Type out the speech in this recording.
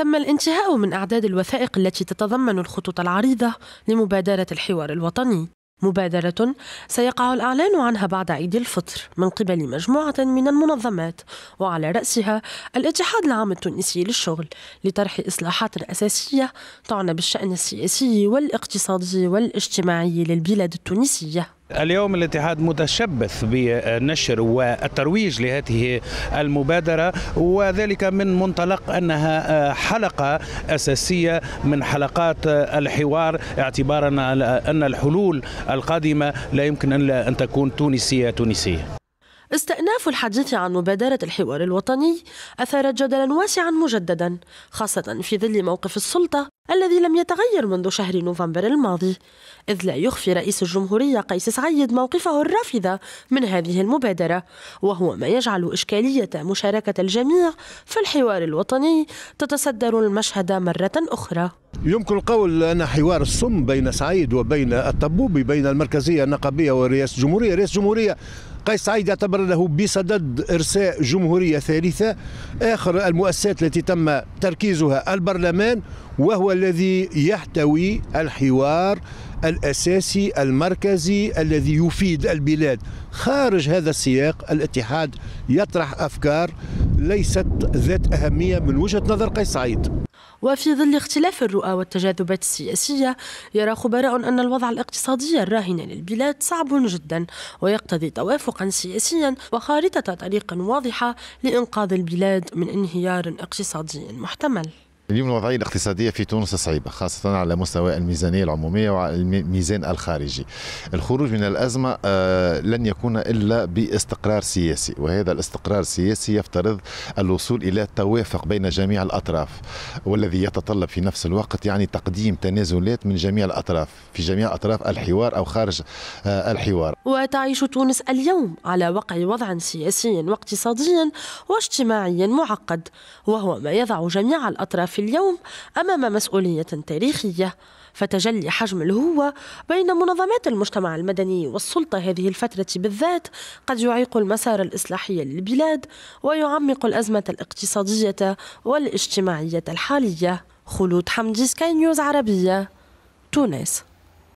تم الانتهاء من أعداد الوثائق التي تتضمن الخطوط العريضة لمبادرة الحوار الوطني مبادرة سيقع الإعلان عنها بعد عيد الفطر من قبل مجموعة من المنظمات وعلى رأسها الاتحاد العام التونسي للشغل لطرح إصلاحات أساسية تعنى بالشأن السياسي والاقتصادي والاجتماعي للبلاد التونسية اليوم الاتحاد متشبث بنشر والترويج لهذه المبادرة وذلك من منطلق أنها آه، حلقة أساسية من حلقات آه، الحوار اعتبارا على أن الحلول القادمة لا يمكن إلا أن تكون تونسية تونسية استئناف الحديث عن مبادرة الحوار الوطني أثار جدلا واسعا مجددا خاصة في ظل موقف السلطة الذي لم يتغير منذ شهر نوفمبر الماضي إذ لا يخفي رئيس الجمهورية قيس سعيد موقفه الرافضة من هذه المبادرة وهو ما يجعل إشكالية مشاركة الجميع في الحوار الوطني تتصدر المشهد مرة أخرى يمكن القول أن حوار الصم بين سعيد وبين الطبوبي بين المركزية النقبية ورئاسة الجمهورية رئاسة الجمهورية قيس سعيد يعتبر له بصدد إرساء جمهورية ثالثة آخر المؤسسات التي تم تركيزها البرلمان وهو الذي يحتوي الحوار الأساسي المركزي الذي يفيد البلاد خارج هذا السياق الاتحاد يطرح أفكار ليست ذات أهمية من وجهة نظر قيس سعيد وفي ظل اختلاف الرؤى والتجاذبات السياسية يرى خبراء أن الوضع الاقتصادي الراهن للبلاد صعب جدا ويقتضي توافقا سياسيا وخارطة طريق واضحة لإنقاذ البلاد من انهيار اقتصادي محتمل اليوم الوضعية الاقتصادية في تونس صعيبة خاصة على مستوى الميزانية العمومية الميزان الخارجي الخروج من الأزمة آه، لن يكون إلا باستقرار سياسي وهذا الاستقرار السياسي يفترض الوصول إلى توافق بين جميع الأطراف والذي يتطلب في نفس الوقت يعني تقديم تنازلات من جميع الأطراف في جميع أطراف الحوار أو خارج آه، الحوار وتعيش تونس اليوم على وقع وضع سياسي واقتصادي واجتماعي معقد وهو ما يضع جميع الأطراف اليوم أمام مسؤولية تاريخية فتجلي حجم الهوة بين منظمات المجتمع المدني والسلطة هذه الفترة بالذات قد يعيق المسار الإصلاحي للبلاد ويعمق الأزمة الاقتصادية والاجتماعية الحالية خلود حمدي سكاي نيوز عربية تونس